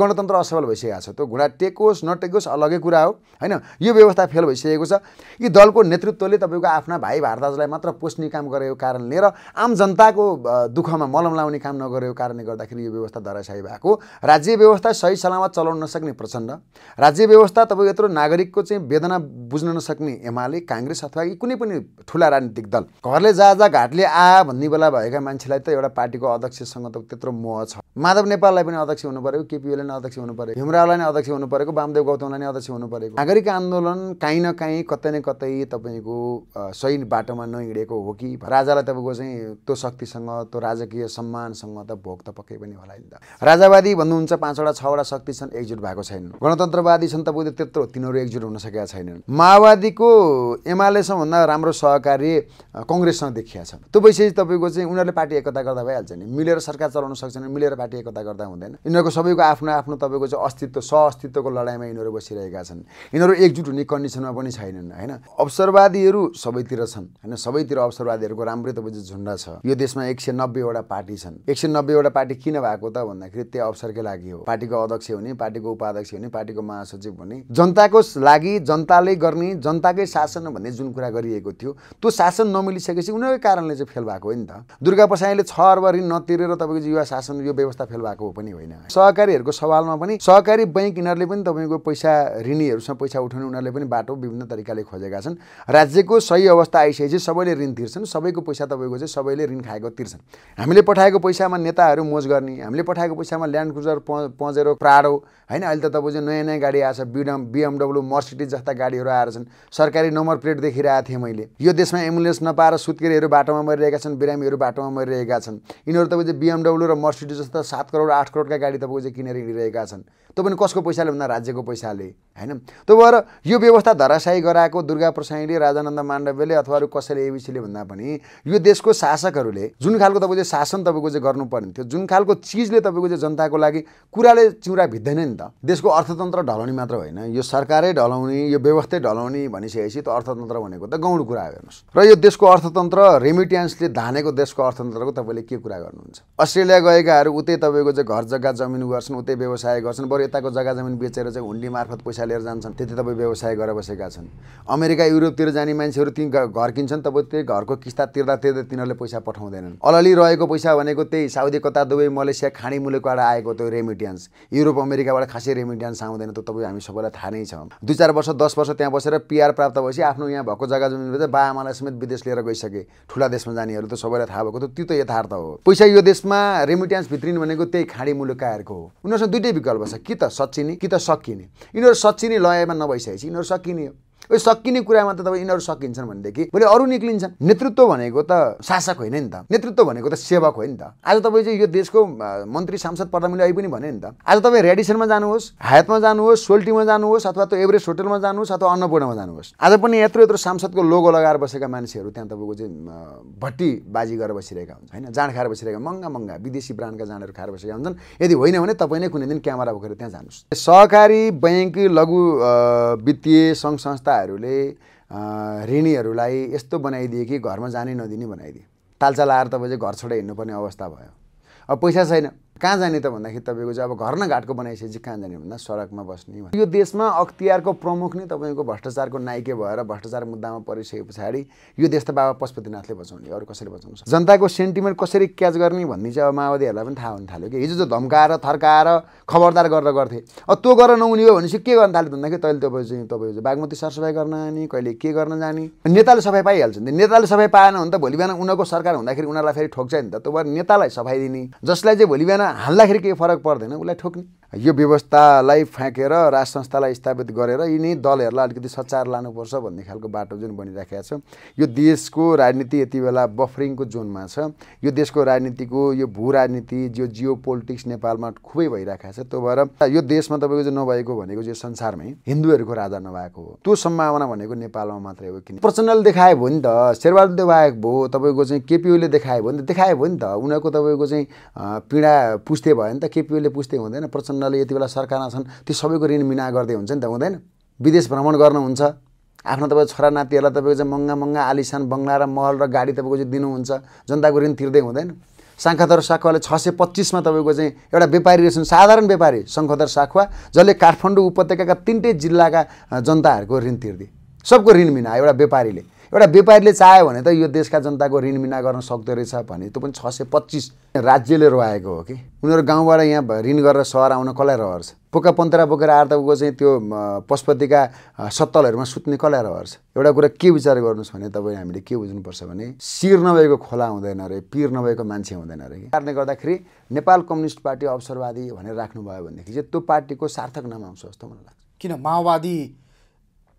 गणतन्त्र असफल भइसकेको छ त्यो घुँडा टेकोस् नटेकोस् अलग्गै कुरा हो होइन यो व्यवस्था फेल भइसकेको छ यी दलको नेतृत्वले तपाईँको आफ्ना भाइ भारदाजलाई मात्र पोस्ने काम गरेको कारणले र आम जनताको दुःखमा मलम लाउने काम नगरेको कारणले गर्दाखेरि यो व्यवस्था धराशायी भएको राज्य व्यवस्था सही सलामत चलाउन नसक्ने प्रचण्ड राज्य व्यवस्था तपाईँको यत्रो नागरिकको चाहिँ वेदना बुझ्न नसक्ने एमाले काङ्ग्रेस अथवा कुनै पनि ठुला राजनीतिक दल घरले जा जा घाटले आ भन्ने बेला भएका मान्छेलाई त एउटा पार्टीको अध्यक्षसँग त त्यत्रो मोह छ माधव नेपाललाई पनि अध्यक्ष हुनु पऱ्यो केपिओले नै अध्यक्ष हुनु परेको हिमरावलाई नै अध्यक्ष हुनु परेको वामदेव गौतमलाई नै अध्यक्ष हुनु परेको नागरिक आन्दोलन काहीँ न काहीँ कतै न कतै तपाईँको सही बाटोमा नहिँडेको हो कि राजालाई तपाईँको चाहिँ त्यो शक्तिसँग त्यो राजकीय सम्मानसँग त भोग त पक्कै पनि होला नि त राजावादी भन्नुहुन्छ पाँचवटा छवटा शक्ति छन् एकजुट भएको छैन गणतन्त्रवादी छन् तपाईँको त्यत्रो तिनीहरू एकजुट हुन सकेका छैनन् माओवादीको भन्दा राम्रो सहकार्य कङ्ग्रेससँग देखिया छन् त्यो पैसा तपाईँको चाहिँ उनीहरूले पार्टी एकता गर्दा भइहाल्छ नि मिलेर सरकार चलाउन सक्छन् मिलेर पार्टी एकता गर्दा हुँदैन यिनीहरूको सबैको आफ्नो आफ्नो तपाईँको चाहिँ अस्तित्व सहअस्तित्वको लडाइँमा यिनीहरू बसिरहेका छन् यिनीहरू एकजुट हुने कन्डिसनमा पनि छैनन् होइन अवसरवादीहरू सबैतिर छन् होइन सबैतिर अवसरवादीहरूको राम्रै चाहिँ झुन्डा छ यो देशमा एक सय नब्बेवटा पार्टी छन् एक सय नब्बेवटा पार्टी किन भएको त भन्दाखेरि त्यही अवसरकै लागि हो पार्टीको अध्यक्ष हुने पार्टीको उपाध्यक्ष हुने पार्टीको महासचिव हुने जनताको लागि जनताले गर्ने जनताकै शासन भन्ने जुन कुरा गरिएको थियो त्यो शासन नमिलिसकेपछि उनीहरूकै कारणले चाहिँ फेल भएको हो नि त दुर्गा पसाईले छ अर्ब ऋण नतिरेर तपाईँको युवा शासन यो व्यवस्था फेल भएको पनि होइन सहकारीहरूको सवालमा पनि सहकारी बैङ्क यिनीहरूले पनि तपाईँको पैसा ऋणीहरूसँग पैसा उठाउने उनीहरूले पनि बाटो विभिन्न तरिकाले खोजेका छन् राज्यको सही अवस्था आइसकेपछि सबैले ऋण तिर्छन् सबैको पैसा तपाईँको चाहिँ सबैले ऋण खाएको तिर्छन् हामीले पठाएको पैसामा नेताहरू मोज गर्ने हामीले पठाएको पैसामा ल्यान्ड क्रुजर पजेरो प्राडो होइन अहिले त तपाईँ चाहिँ नयाँ नयाँ गाडी आएछ बिडम बिएमडब्लु मर्सिडिज जस्ता गाडीहरू आएर छन् सरकारी नम्बर प्लेट देखिरहेको थिएँ मैले यो देशमा एम्बुलेन्स नपाएर सुत्केरीहरू बाटोमा मरिरहेका छन् बिरामीहरू बाटोमा मरिरहेका छन् यिनीहरू तपाईँ चाहिँ बिएमडब्लु र मर्सिडिज जस्ता सात करोड आठ करोडका गाडी तपाईँको चाहिँ किनेर गरिरहेका छन् त्यो पनि कसको पैसाले भन्दा राज्यको पैसाले होइन त्यो भएर यो व्यवस्था धराशायी गराएको दुर्गा प्रसाईले राजानन्द माण्डव्यले अथवा अरू कसैले एबिसीले भन्दा पनि यो देशको शासकहरूले जुन खालको तपाईँको चाहिँ शासन तपाईँको चाहिँ गर्नुपर्ने थियो जुन खालको चिजले तपाईँको चाहिँ जनताको लागि कुराले चिउरा भित्दैन नि त देशको अर्थतन्त्र ढलाउने मात्र होइन यो सरकारै ढलाउने यो व्यवस्थै ढलाउने भनिसकेपछि त अर्थतन्त्र भनेको त गौण कुरा हो हेर्नुहोस् र यो देशको अर्थतन्त्र रेमिट्यान्सले धानेको देशको अर्थतन्त्रको तपाईँले के कुरा गर्नुहुन्छ अस्ट्रेलिया गएकाहरू उतै तपाईँको चाहिँ घर जग्गा जमिन गर्छन् उतै व्यवसाय गर्छन् बरु यताको जग्गा जमिन बेचेर चाहिँ हुन्डी मार्फत पैसा लिएर जान्छन् त्यति तपाईँ व्यवसाय गरेर बसेका छन् अमेरिका युरोपतिर जाने मान्छेहरू ती घर किन्छन् तपाईँ त्यही घरको किस्ता तिर्दा तिर्दा तिनीहरूले पैसा पठाउँदैनन् अलि रहेको पैसा भनेको त्यही साउदी कता दुबई मलेसिया खाँडी मुलुकबाट आएको त्यो रेमिट्यान्स युरोप अमेरिकाबाट खासै रेमिट्यान्स आउँदैन त तपाईँ हामी सबैलाई थाहा नै छ दुई चार वर्ष दस वर्ष त्यहाँ बसेर पिआर प्राप्त भएपछि आफ्नो यहाँ भएको जग्गा जमिन बा बाबामालाई समेत विदेश लिएर गइसके ठुला देशमा जानेहरू त सबैलाई थाहा भएको त त्यो त यथार्थ हो पैसा यो देशमा रेमिट्यान्स भित्रिन भनेको त्यही खाँडी मुलुककाहरूको हो उनीहरूसँग दुइटै विकल्प छ कि त सचिने कि त सकिने यिनीहरू सचिने लयमा नभइसकेपछि यिनीहरू सकिने यो सकिने कुरामा त तपाईँ यिनीहरू सकिन्छन् भनेदेखि भोलि अरू निक्लिन्छन् नेतृत्व भनेको त शासक होइन नि त नेतृत्व भनेको त सेवक होइन नि त आज तपाईँ चाहिँ यो देशको मन्त्री सांसद प्रधानमन्त्री अहिले पनि भने नि त आज तपाईँ रेडिसनमा जानुहोस् हायतमा जानुहोस् सोल्टीमा जानुहोस् अथवा त्यो एभरेस्ट होटलमा जानुहोस् अथवा अन्नपूर्णमा जानुहोस् आज पनि यत्रो यत्रो सांसदको लोगो लगाएर बसेका मान्छेहरू त्यहाँ तपाईँको चाहिँ भट्टी बाजी गरेर बसिरहेका हुन्छ होइन जाँड खाएर बसिरहेका महँगा महँगा विदेशी ब्रान्डका जाँडहरू खाएर बसेका हुन्छन् यदि होइन भने तपाईँ नै कुनै दिन क्यामेरा बोकेर त्यहाँ जानुहोस् सहकारी ब्याङ्क लघु वित्तीय सङ्घ संस्था जनताहरूले ऋणीहरूलाई यस्तो बनाइदिए कि घरमा जानै नदिने बनाइदिए तालचा लाएर तपाईँ चाहिँ घर छोडेर हिँड्नुपर्ने अवस्था भयो अब पैसा छैन कहाँ जाने त भन्दाखेरि तपाईँको चाहिँ अब घर न घाटको बनाइसकेपछि कहाँ जाने भन्दा सडकमा बस्ने यो देशमा अख्तियारको प्रमुख नै तपाईँको भ्रष्टाचारको नाइके भएर भ्रष्टाचार मुद्दामा परिसके पछाडि यो देश त बाबा पशुपतिनाथले बचाउने अरू कसरी बचाउँछ जनताको सेन्टिमेन्ट कसरी क्याच गर्ने भन्ने चाहिँ अब माओवादीहरूलाई पनि थाहा हुन थाल्यो कि हिजो चाहिँ धम्काएर थर्काएर खबरदार गरेर गर्थे अब त्यो गरेर नहुने हो भनेपछि के गर्न थाल्यो भन्दाखेरि तैँले तपाईँ चाहिँ तपाईँ बागमती सरसफाई गर्न जाने कहिले के गर्न जाने नेताले सफाई पाइहाल्छ नि नेताले सफाई पाएन भने त भोलि बिहान उनीहरूको सरकार हुँदाखेरि उनीहरूलाई फेरि ठोक्छ नि त त्यो भएर नेतालाई सफाई दिने जसलाई चाहिँ भोलि बिहान हाल्दाखेरि केही फरक पर्दैन उसलाई ठोक्ने यो व्यवस्थालाई फ्याँकेर राज संस्थालाई स्थापित गरेर यिनै दलहरूलाई अलिकति सचार लानुपर्छ भन्ने खालको बाटो जुन बनिराखेका छ यो देशको राजनीति यति बेला बफरिङको जोनमा छ यो देशको राजनीतिको यो भू राजनीति जो जियो पोलिटिक्स नेपालमा खुबै भइरहेको छ त्यो भएर यो देशमा तपाईँको चाहिँ नभएको भनेको यो संसारमै हिन्दूहरूको राजा नभएको हो त्यो सम्भावना भनेको नेपालमा मात्रै हो किन प्रचण्डले देखायो नि त शेरबहादुर देवायक भयो तपाईँको चाहिँ केपिओले देखायो नि त देखायो नि त उनीहरूको तपाईँको चाहिँ पीडा पुस्थे भयो नि त केपिओले पुस्थे हुँदैन प्रचण्ड सम्बन्धले यति बेला सरकारमा छन् ती सबैको ऋण मिना गर्दै हुन्छ नि त हुँदैन विदेश भ्रमण गर्नुहुन्छ आफ्नो तपाईँको छोरा नातिहरूलाई तपाईँको चाहिँ मङ्गा मङ्गा आलिसान बङ्गला र महल र गाडी तपाईँको चाहिँ दिनुहुन्छ जनताको ऋण तिर्दै हुँदैन साङ्खाधर साखुवाले छ सय पच्चिसमा तपाईँको चाहिँ एउटा व्यापारी रहेछन् साधारण व्यापारी शङ्खदर साखुवा जसले काठमाडौँ उपत्यकाका तिनटै जिल्लाका जनताहरूको ऋण तिर्दिए सबको ऋण मिना एउटा व्यापारीले एउटा व्यापारीले चाह्यो भने त यो देशका जनताको ऋण मिना गर्न सक्दो रहेछ भने त्यो पनि छ सय पच्चिस राज्यले रोएको हो कि उनीहरू गाउँबाट यहाँ ऋण गरेर सहर आउन कसलाई रहर्छ पोका पन्तरा बोकेर आएर त चाहिँ त्यो पशुपतिका सत्तलहरूमा सुत्ने कसलाई रहर्छ एउटा कुरा के विचार गर्नुहोस् भने तपाईँ हामीले के बुझ्नुपर्छ भने शिर नभएको खोला हुँदैन अरे पिर नभएको मान्छे हुँदैन अरे कारणले गर्दाखेरि नेपाल कम्युनिस्ट पार्टी अवसरवादी भनेर राख्नुभयो भनेदेखि चाहिँ त्यो पार्टीको सार्थक नाम आउँछ जस्तो मलाई लाग्छ किन माओवादी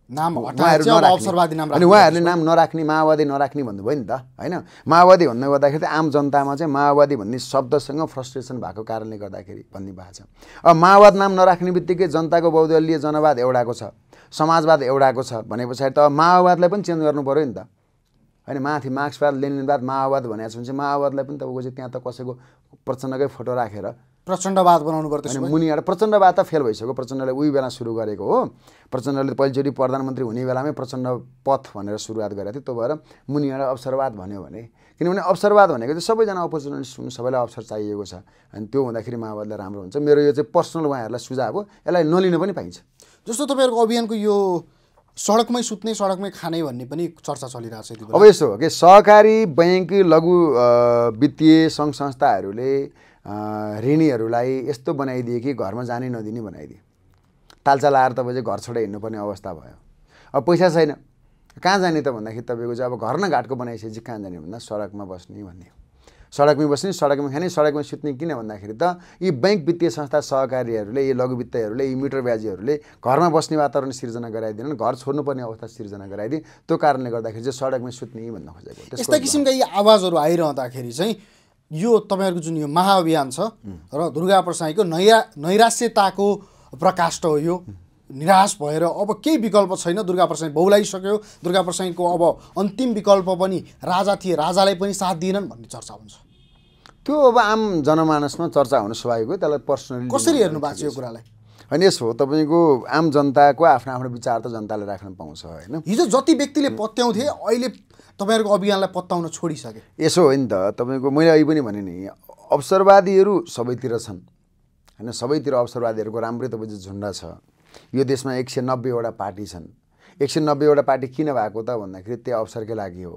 अनि उहाँहरूले नाम नराख्ने माओवादी नराख्ने भन्नुभयो नि त होइन माओवादी भन्दै गर्दाखेरि चाहिँ आम जनतामा चाहिँ माओवादी भन्ने शब्दसँग फ्रस्ट्रेसन भएको कारणले गर्दाखेरि भन्ने भएको छ अब माओवाद नाम नराख्ने बित्तिकै जनताको बहुदलीय जनवाद एउटाको छ समाजवाद एउटाको छ भने पछाडि त माओवादलाई पनि चेन्ज गर्नु पऱ्यो नि त होइन माथि मार्क्सवाद लेनिनवाद माओवाद भनेको छ भने चाहिँ माओवादलाई पनि तपाईँको चाहिँ त्यहाँ त कसैको प्रचण्डकै फोटो राखेर प्रचण्डवाद बनाउनु पर्थ्यो अनि मुनि एउटा प्रचण्डवाद त फेल भइसक्यो प्रचण्डले उही बेला सुरु गरेको हो प्रचण्डले पहिलोचोटि प्रधानमन्त्री हुने बेलामै प्रचण्ड पथ भनेर सुरुवात गरेको थियो त्यो भएर मुनि एउटा अवसरवाद भन्यो भने किनभने अवसरवाद भनेको चाहिँ सबैजना अपर्च्युनिटी हुनु सबैलाई अवसर चाहिएको छ अनि त्यो हुँदाखेरि माओवादलाई राम्रो हुन्छ मेरो यो चाहिँ पर्सनल उहाँहरूलाई सुझाव हो यसलाई नलिन पनि पाइन्छ जस्तो तपाईँहरूको अभियानको यो सडकमै सुत्ने सडकमै खाने भन्ने पनि चर्चा चलिरहेको छ अब यसो हो कि सहकारी बैङ्क लघु वित्तीय सङ्घ संस्थाहरूले ऋणीहरूलाई यस्तो बनाइदिए कि घरमा जानै नदिने बनाइदिए तालचा लाएर तपाईँ चाहिँ घर छोडेर हिँड्नुपर्ने अवस्था भयो अब पैसा छैन कहाँ जाने त भन्दाखेरि तपाईँको चाहिँ अब घर न घाटको बनाइसकेपछि कहाँ जाने भन्दा सडकमा बस्ने भन्ने सडकमै बस्ने सडकमा खाने सडकमा सुत्ने किन भन्दाखेरि त यी बैङ्क वित्तीय संस्था सहकारीहरूले यी लघुवित्तहरूले यी मिटर ब्याजीहरूले घरमा बस्ने वातावरण सिर्जना गराइदिएनन् घर छोड्नुपर्ने अवस्था सिर्जना गराइदिए त्यो कारणले गर्दाखेरि चाहिँ सडकमै सुत्ने भन्न खोजेको यस्ता किसिमका यी आवाजहरू आइरहँदाखेरि चाहिँ यो तपाईँहरूको जुन यो महाअभियान छ र दुर्गा प्रसाईको नैरा नैराश्यताको प्रकाष्ठ हो यो निराश भएर अब केही विकल्प छैन दुर्गा प्रसाई बौलाइसक्यो दुर्गा प्रसाईको अब अन्तिम विकल्प पनि राजा थिए राजालाई पनि साथ दिएनन् भन्ने चर्चा हुन्छ त्यो अब आम जनमानसमा चर्चा हुन स्वाभाविक हो त्यसलाई पर्सनली कसरी हेर्नु भएको छ यो कुरालाई होइन यसो हो तपाईँको आम जनताको आफ्नो आफ्नो विचार त जनताले राख्न पाउँछ होइन हिजो जति व्यक्तिले पत्याउँथे अहिले तपाईँहरूको अभियानलाई पत्ताउन छोडिसके यसो हो नि त तपाईँको मैले अहिले पनि भने नि अवसरवादीहरू सबैतिर छन् होइन सबैतिर अवसरवादीहरूको राम्रै चाहिँ झुन्डा छ यो देशमा एक सय नब्बेवटा पार्टी छन् एक सय नब्बेवटा पार्टी किन भएको त भन्दाखेरि त्यो अवसरकै लागि हो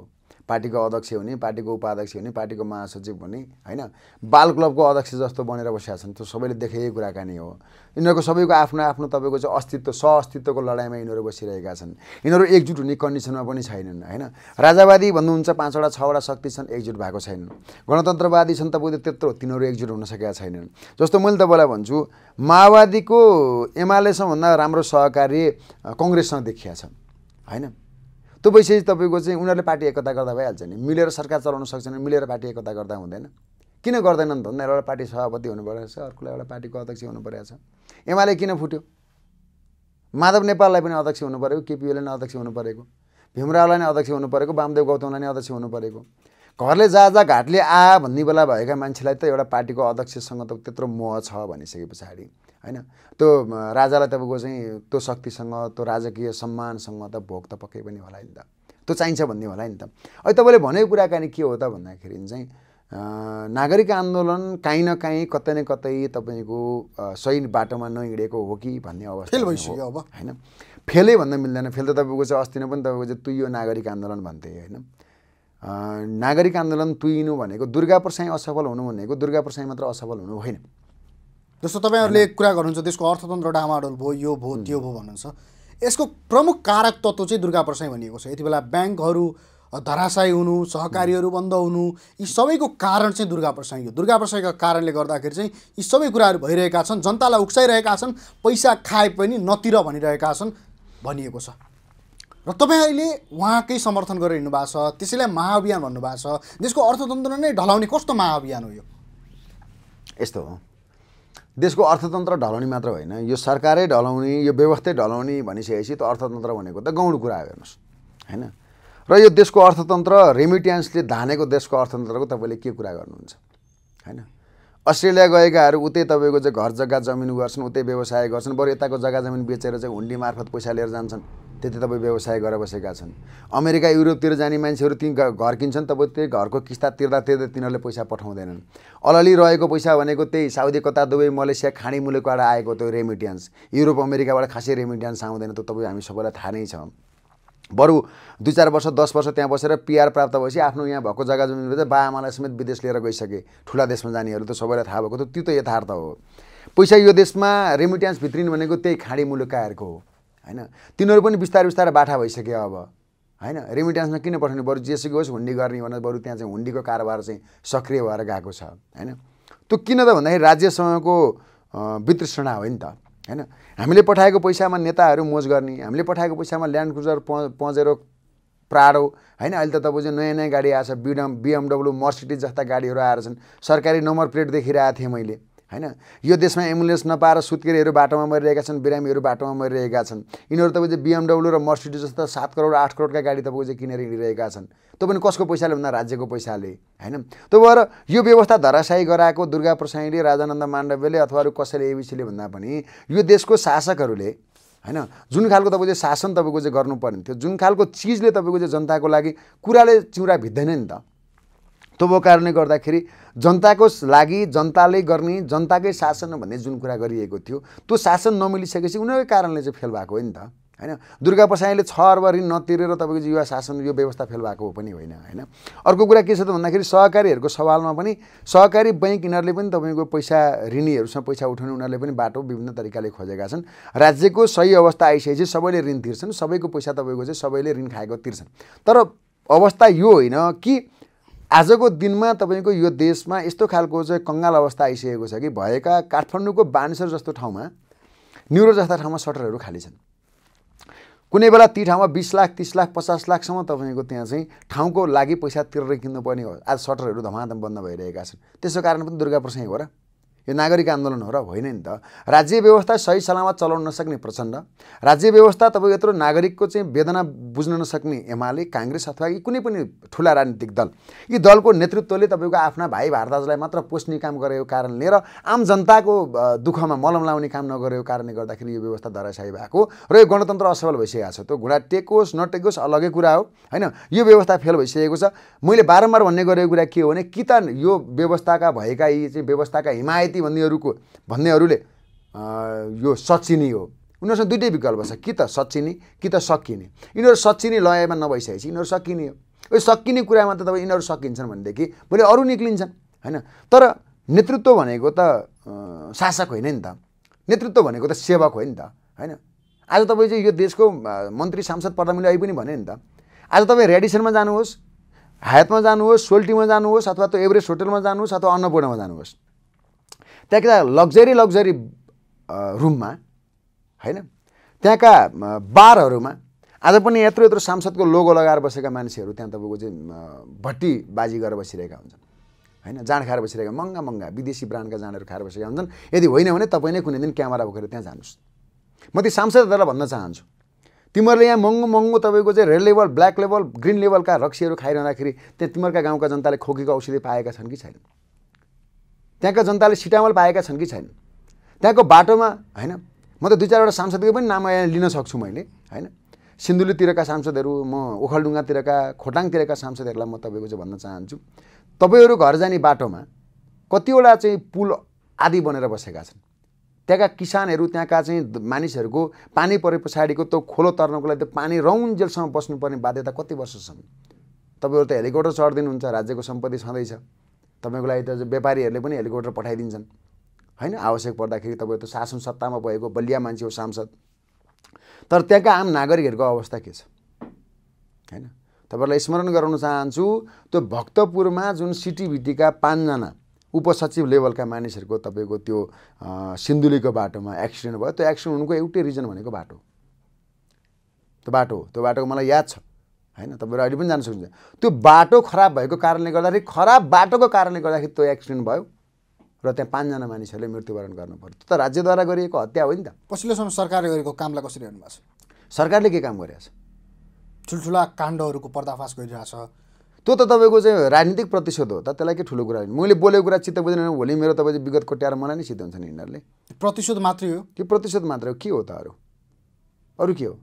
पार्टीको अध्यक्ष हुने पार्टीको उपाध्यक्ष हुने पार्टीको महासचिव हुने होइन बाल क्लबको अध्यक्ष जस्तो बनेर बसेका छन् त्यो सबैले देखेकै कुराकानी हो यिनीहरूको सबैको आफ्नो आफ्नो तपाईँको चाहिँ अस्तित्व सहअस्तित्वको लडाइँमा यिनीहरू बसिरहेका छन् यिनीहरू एकजुट हुने कन्डिसनमा पनि छैनन् होइन राजावादी भन्नुहुन्छ पाँचवटा छवटा शक्ति छन् एकजुट भएको छैनन् गणतन्त्रवादी छन् तपाईँको त्यत्रो तिनीहरू एकजुट हुन सकेका छैनन् जस्तो मैले तपाईँलाई भन्छु माओवादीको एमालेसँग भन्दा राम्रो सहकार्य कङ्ग्रेससँग देखिया छन् होइन त्यो भइसकेपछि तपाईँको चाहिँ उनीहरूले पार्टी एकता गर्दा भइहाल्छ नि मिलेर सरकार चलाउन सक्छन् मिलेर पार्टी एकता गर्दा हुँदैन किन गर्दैनन् भन्दा एउटा पार्टी सभापति परेको छ अर्कोलाई एउटा पार्टीको अध्यक्ष हुनुपरेको छ एमाले किन फुट्यो माधव नेपाललाई पनि अध्यक्ष हुनु परेको केपिओले नै अध्यक्ष हुनु परेको भीमरावलाई नै अध्यक्ष हुनु परेको वामदेव गौतमलाई नै अध्यक्ष हुनु परेको घरले जा जा घाटले आ भन्ने बेला भएका मान्छेलाई त एउटा पार्टीको अध्यक्षसँग त त्यत्रो मोह छ भनिसके पछाडि होइन त्यो राजालाई तपाईँको चाहिँ त्यो शक्तिसँग त्यो राजकीय सम्मानसँग त भोग त पक्कै पनि होला नि त त्यो चाहिन्छ भन्ने होला नि त अहिले तपाईँले भनेको कुराकानी के हो त भन्दाखेरि चाहिँ नागरिक आन्दोलन काहीँ न काहीँ कतै न कतै तपाईँको सही बाटोमा नहिँडेको हो कि भन्ने अवस्था फेल भइसक्यो अब होइन फेलै भन्न मिल्दैन फेल त तपाईँको चाहिँ अस्ति नै पनि तपाईँको चाहिँ तुइयो नागरिक आन्दोलन भन्थे होइन नागरिक आन्दोलन तुइनु भनेको दुर्गा प्रसाई असफल हुनु भनेको दुर्गा प्रसाई मात्र असफल हुनु होइन जस्तो तपाईँहरूले कुरा गर्नुहुन्छ त्यसको अर्थतन्त्र डामाडोल भयो यो भयो त्यो भयो भन्नुहुन्छ यसको प्रमुख कारक तत्त्व चाहिँ दुर्गा प्रसाई भनिएको छ यति बेला ब्याङ्कहरू धराशायी हुनु सहकारीहरू बन्द हुनु यी सबैको कारण चाहिँ दुर्गा प्रसाई हो दुर्गा प्रसाईको कारणले गर्दाखेरि चाहिँ यी सबै कुराहरू भइरहेका छन् जनतालाई उक्साइरहेका छन् पैसा खाए पनि नतिर भनिरहेका छन् भनिएको छ र तपाईँ अहिले उहाँकै समर्थन गरेर हिँड्नु भएको छ त्यसैलाई महाअभियान भन्नुभएको छ देशको अर्थतन्त्र नै ढलाउने कस्तो महाअभियान हो यो यस्तो हो देशको अर्थतन्त्र ढलाउने मात्र होइन यो सरकारै ढलाउने यो व्यवस्थै ढलाउने भनिसकेपछि त अर्थतन्त्र भनेको त गौण कुरा हो हेर्नुहोस् होइन र यो देशको अर्थतन्त्र रेमिट्यान्सले धानेको देशको अर्थतन्त्रको तपाईँले के कुरा गर्नुहुन्छ होइन अस्ट्रेलिया गएकाहरू उतै तपाईँको चाहिँ घर जग्गा जमिन गर्छन् उतै व्यवसाय गर्छन् बरु यताको जग्गा जमिन बेचेर चाहिँ हुन्डी मार्फत पैसा लिएर जान्छन् त्यति तपाईँ व्यवसाय गरेर बसेका छन् अमेरिका युरोपतिर जाने मान्छेहरू ती घर किन्छन् तपाईँ त्यही घरको किस्ता तिर्दा तिर्दै तिनीहरूले पैसा पठाउँदैनन् अलि रहेको पैसा भनेको त्यही साउदी कता दुबई मलेसिया खाडी मुलुकबाट आएको त्यो रेमिट्यान्स युरोप अमेरिकाबाट खासै रेमिट्यान्स आउँदैन त तपाईँ हामी सबैलाई थाहा नै छ बरु दुई चार वर्ष दस वर्ष त्यहाँ बसेर पिआर प्राप्त भएपछि आफ्नो यहाँ भएको जग्गा जमिन बा आमालाई समेत विदेश लिएर गइसके ठुला देशमा जानेहरू त सबैलाई थाहा भएको त त्यो त यथार्थ हो पैसा यो देशमा रेमिट्यान्स भित्रिनु भनेको त्यही खाडी मुलुकाहरूको हो होइन तिनीहरू पनि बिस्तारै बिस्तारै बाठा भइसक्यो अब होइन रेमिट्यान्समा किन पठाउने बरु जेसुकै होस् हुन्डी गर्ने भनेर बरु त्यहाँ चाहिँ हुन्डीको कारोबार चाहिँ सक्रिय भएर गएको छ होइन त्यो किन त भन्दाखेरि राज्यसँगको वितृष्णा हो नि त होइन हामीले पठाएको पैसामा नेताहरू मोज गर्ने हामीले पठाएको पैसामा ल्यान्ड क्रुजर प प्राडो होइन अहिले त चाहिँ नयाँ नयाँ गाडी आएछ बिडम बिएमडब्लु मर्सिडिज जस्ता गाडीहरू आएर छन् सरकारी नम्बर प्लेट देखिरहेको थिएँ मैले होइन यो देशमा एम्बुलेन्स नपाएर सुत्केरीहरू बाटोमा मरिरहेका छन् बिरामीहरू बाटोमा मरिरहेका छन् यिनीहरू तपाईँ चाहिँ बिएमडब्ल्यू र मर्सिडिज जस्ता सात करोड आठ करोडका गाडी तपाईँको चाहिँ किनेर हिँडिरहेका छन् त्यो पनि कसको पैसाले भन्दा राज्यको पैसाले होइन त्यो भएर यो व्यवस्था धराशायी गराएको दुर्गा प्रसाईले राजानन्द माण्डव्यले अथवा अरू कसैले एबिसीले भन्दा पनि यो देशको शासकहरूले होइन जुन खालको तपाईँको चाहिँ शासन तपाईँको चाहिँ गर्नुपर्ने थियो जुन खालको चिजले तपाईँको चाहिँ जनताको लागि कुराले चिउरा भित्दैन नि त त्यो भएको कारणले गर्दाखेरि जनताको लागि जनताले गर्ने जनताकै शासन भन्ने जुन कुरा गरिएको थियो त्यो शासन नमिलिसकेपछि उनीहरूकै कारणले चाहिँ फेल भएको हो नि त होइन दुर्गा प्रसाईले छ अर्ब ऋण नतिरेर तपाईँको युवा शासन यो व्यवस्था फेल भएको हो पनि होइन होइन अर्को कुरा के छ त भन्दाखेरि सहकारीहरूको सवालमा पनि सहकारी बैङ्क यिनीहरूले पनि तपाईँको पैसा ऋणीहरूसँग पैसा उठाउने उनीहरूले पनि बाटो विभिन्न तरिकाले खोजेका छन् राज्यको सही अवस्था आइसकेपछि सबैले ऋण तिर्छन् सबैको पैसा तपाईँको चाहिँ सबैले ऋण खाएको तिर्छन् तर अवस्था यो होइन कि आजको दिनमा तपाईँको यो देशमा यस्तो खालको चाहिँ कङ्गाल अवस्था आइसकेको छ कि भएका काठमाडौँको बानेश्वर जस्तो ठाउँमा न्युरो जस्ता ठाउँमा सटरहरू खाली छन् कुनै बेला ती ठाउँमा बिस लाख तिस लाख पचास लाखसम्म तपाईँको त्यहाँ चाहिँ ठाउँको लागि पैसा तिरेर किन्नुपर्ने हो आज सटरहरू धमाधम बन्द भइरहेका छन् त्यसको कारण पनि दुर्गा प्रसाई हो र यो नागरिक आन्दोलन हो र होइन नि त राज्य व्यवस्था सही सलामत चलाउन नसक्ने प्रचण्ड राज्य व्यवस्था तपाईँको यत्रो नागरिकको चाहिँ वेदना बुझ्न नसक्ने एमाले काङ्ग्रेस अथवा यी कुनै पनि ठुला राजनीतिक दल यी दलको नेतृत्वले तपाईँको आफ्ना भाइ भारदाजलाई मात्र पोस्ने काम गरेको कारणले र आम जनताको दुःखमा मलम लाउने काम नगरेको कारणले गर्दाखेरि यो व्यवस्था धराशायी भएको र यो गणतन्त्र असफल भइसकेको छ त्यो घुँडा टेकोस् नटेकोस् अलग्गै कुरा हो होइन यो व्यवस्था फेल भइसकेको छ मैले बारम्बार भन्ने गरेको कुरा के हो भने कि त यो व्यवस्थाका भएका यी चाहिँ व्यवस्थाका हिमायत राजनीति भन्नेहरूको भन्नेहरूले यो सचिनी हो उनीहरूसँग दुइटै विकल्प छ कि त सचिने कि त सकिने यिनीहरू सचिने लयमा नभइसकेपछि यिनीहरू सकिने हो यो सकिने कुरामा त तपाईँ यिनीहरू सकिन्छन् भनेदेखि भोलि अरू निक्लिन्छन् होइन तर नेतृत्व भनेको त शासक होइन नि त नेतृत्व भनेको त सेवक हो नि त होइन आज तपाईँ चाहिँ यो देशको मन्त्री सांसद पर्दा मैले अहिले पनि भने नि त आज तपाईँ रेडिसनमा जानुहोस् हायतमा जानुहोस् सोल्टीमा जानुहोस् अथवा त्यो एभरेस्ट होटलमा जानुहोस् अथवा अन्नपूर्णमा जानुहोस् त्यहाँका लग्जरी लग्जरी रुममा होइन त्यहाँका बारहरूमा आज पनि यत्रो यत्रो सांसदको लोगो लगाएर बसेका मान्छेहरू त्यहाँ तपाईँको चाहिँ भट्टी बाजी गरेर बसिरहेका हुन्छन् होइन जाँड खाएर बसिरहेका महँगा महँगा विदेशी ब्रान्डका जाँडहरू खाएर बसेका हुन्छन् यदि होइन भने तपाईँ नै कुनै दिन क्यामेरा बोकेर त्यहाँ जानुहोस् म ती सांसदहरूलाई भन्न चाहन्छु तिमीहरूले यहाँ महँगो महँगो तपाईँको चाहिँ red level black level green लेभलका रक्सीहरू खाइरहँदाखेरि त्यहाँ तिमीहरूका गाउँका जनताले खोकेको औषधि पाएका छन् कि छैनन् त्यहाँका जनताले सिटामल पाएका छन् कि छैन त्यहाँको बाटोमा होइन म त दुई चारवटा सांसदको पनि नाम यहाँ लिन सक्छु मैले होइन सिन्धुलीतिरका सांसदहरू म ओखलडुङ्गातिरका खोटाङतिरका सांसदहरूलाई म तपाईँको चाहिँ भन्न चाहन्छु तपाईँहरू घर जाने बाटोमा कतिवटा चाहिँ पुल आदि बनेर बसेका छन् त्यहाँका किसानहरू त्यहाँका चाहिँ मानिसहरूको पानी परे पछाडिको त्यो खोलो तर्नको लागि त्यो पानी रौन्जेलसम्म बस्नुपर्ने बाध्यता कति वर्षसम्म तपाईँहरू त हेलिकप्टर चढिदिनुहुन्छ राज्यको सम्पत्ति छँदैछ तपाईँको लागि त व्यापारीहरूले पनि हेलिकप्टर पठाइदिन्छन् होइन आवश्यक पर्दाखेरि तपाईँको त शासन सत्तामा भएको बलिया मान्छे हो सांसद तर त्यहाँका आम नागरिकहरूको अवस्था के छ होइन तपाईँहरूलाई स्मरण गराउन चाहन्छु त्यो भक्तपुरमा जुन सिटिभिटीका पाँचजना उपसचिव लेभलका मानिसहरूको तपाईँको त्यो सिन्धुलीको बाटोमा एक्सिडेन्ट भयो त्यो एक्सिडेन्ट हुनुको एउटै रिजन भनेको बाटो त्यो बाटो हो त्यो बाटोको मलाई याद छ होइन तपाईँहरू अहिले पनि जान सक्नुहुन्छ त्यो बाटो खराब भएको कारणले गर्दाखेरि खराब बाटोको कारणले गर्दाखेरि त्यो एक्सिडेन्ट भयो र त्यहाँ पाँचजना मानिसहरूले मृत्युवरण गर्नु पर्यो त्यो त राज्यद्वारा गरिएको हत्या हो नि त पछिल्लोसम्म सरकारले गरेको कामलाई कसरी हेर्नु छ सरकारले के काम गरिरहेछ ठुल्ठुला काण्डहरूको पर्दाफास गरिरहेछ त्यो त तपाईँको चाहिँ राजनीतिक प्रतिशोध हो त त्यसलाई के ठुलो कुरा होइन मैले बोलेको कुरा चित्त बुझेन भोलि मेरो तपाईँ विगत कोट्याएर मलाई नै सिद्ध नि यिनीहरूले प्रतिशोध मात्रै हो त्यो प्रतिशोध मात्रै हो के हो त अरू अरू के हो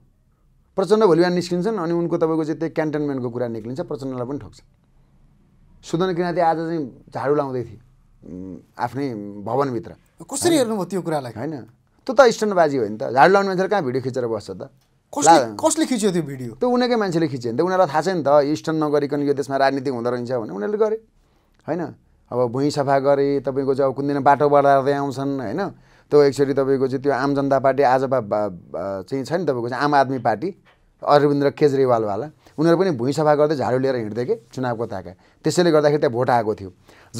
प्रचण्ड भोलि बिहान निस्किन्छन् अनि उनको तपाईँको चाहिँ त्यही क्यान्टोनमेन्टको कुरा निक्लिन्छ प्रचण्डलाई पनि ठोक्छन् सुदन किराँती आज चाहिँ झाडु लाउँदै थिए आफ्नै भवनभित्र कसरी हेर्नुभयो त्यो कुरालाई होइन त्यो त बाजी हो नि त झाडु लाउने मान्छेले कहाँ भिडियो खिचेर बस्छ त कसले कसले खिच्यो त्यो भिडियो त्यो उनीकै मान्छेले खिच्यो नि त उनीहरूलाई थाहा छ नि त स्टन नगरिकन यो देशमा राजनीति हुँदो रहेछ भने उनीहरूले गरे होइन अब भुइँ सफा गरे तपाईँको चाहिँ अब कुन दिन बाटो बढाएर आउँछन् होइन त्यो एकचोटि तपाईँको चाहिँ त्यो आम जनता पार्टी आजपा चाहिँ छ नि तपाईँको चाहिँ आम आदमी पार्टी अरविन्द केजरीवालवाला उनीहरू पनि भुइँ सफा गर्दै झाडु लिएर हिँड्दै कि चुनावको ताका त्यसैले गर्दाखेरि त्यहाँ भोट आएको थियो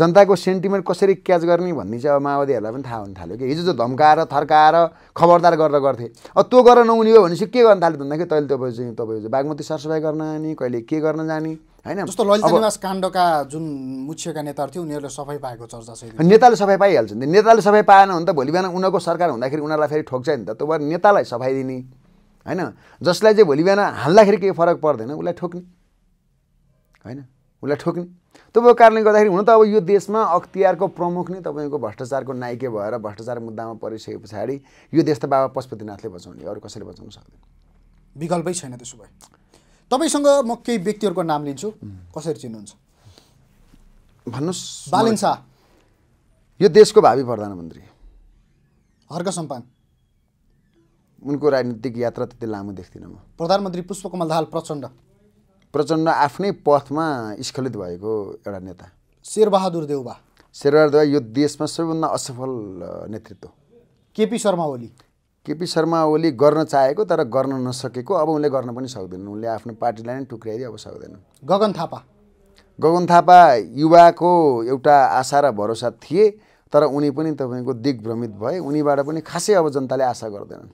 जनताको सेन्टिमेन्ट कसरी क्याच गर्ने भन्ने चाहिँ अब माओवादीहरूलाई पनि थाहा हुन थाल्यो कि हिजो धम्काएर थर्काएर खबरदार गरेर गर्थे अब त्यो गरेर नहुने हो भनेपछि के गर्न थाल्यो भन्दाखेरि तैँले तपाईँ चाहिँ तपाईँ बागमती सरसफाइ गर्न जाने कहिले के गर्न जाने होइन जस्तो ललित निवास काण्डका जुन मुख्यका नेताहरू थियो उनीहरूले सफाइ पाएको चर्चा छ नेताले सफाइ पाइहाल्छ नि नेताले सफाइ पाएन भने त भोलि बिहान उनीहरूको सरकार हुँदाखेरि उनीहरूलाई फेरि ठोक्छ नि त त्यो भएर नेतालाई सफाइ दिने होइन जसलाई चाहिँ भोलि बिहान हाल्दाखेरि केही फरक पर्दैन उसलाई ठोक्ने होइन उसलाई ठोक्ने तपाईँको कारणले गर्दाखेरि हुन त अब यो देशमा अख्तियारको प्रमुख नै तपाईँको भ्रष्टाचारको नायके भएर भ्रष्टाचार मुद्दामा परिसके पछाडि यो देश त बाबा पशुपतिनाथले बचाउने अरू कसैले बचाउन सक्दैन विकल्पै छैन त्यसो भए तपाईँसँग म केही व्यक्तिहरूको नाम लिन्छु कसरी चिन्नुहुन्छ भन्नुहोस् बालिन शाह यो देशको भावी प्रधानमन्त्री हर्क सम्पान उनको राजनीतिक यात्रा त्यति लामो देख्दिनँ म प्रधानमन्त्री पुष्पकमल दाहाल प्रचण्ड प्रचण्ड आफ्नै पथमा स्खलित भएको एउटा नेता शेरबहादुर देउबा शेरबहादुर देउवा यो देशमा सबैभन्दा असफल नेतृत्व केपी शर्मा ओली केपी शर्मा ओली गर्न चाहेको तर गर्न नसकेको अब उनले गर्न पनि सक्दैनन् उनले आफ्नो पार्टीलाई नै टुक्राइदियो अब सक्दैनन् गगन थापा गगन थापा युवाको एउटा आशा र भरोसा थिए तर उनी पनि तपाईँको दिग्भ्रमित भए उनीबाट पनि खासै अब जनताले आशा गर्दैनन्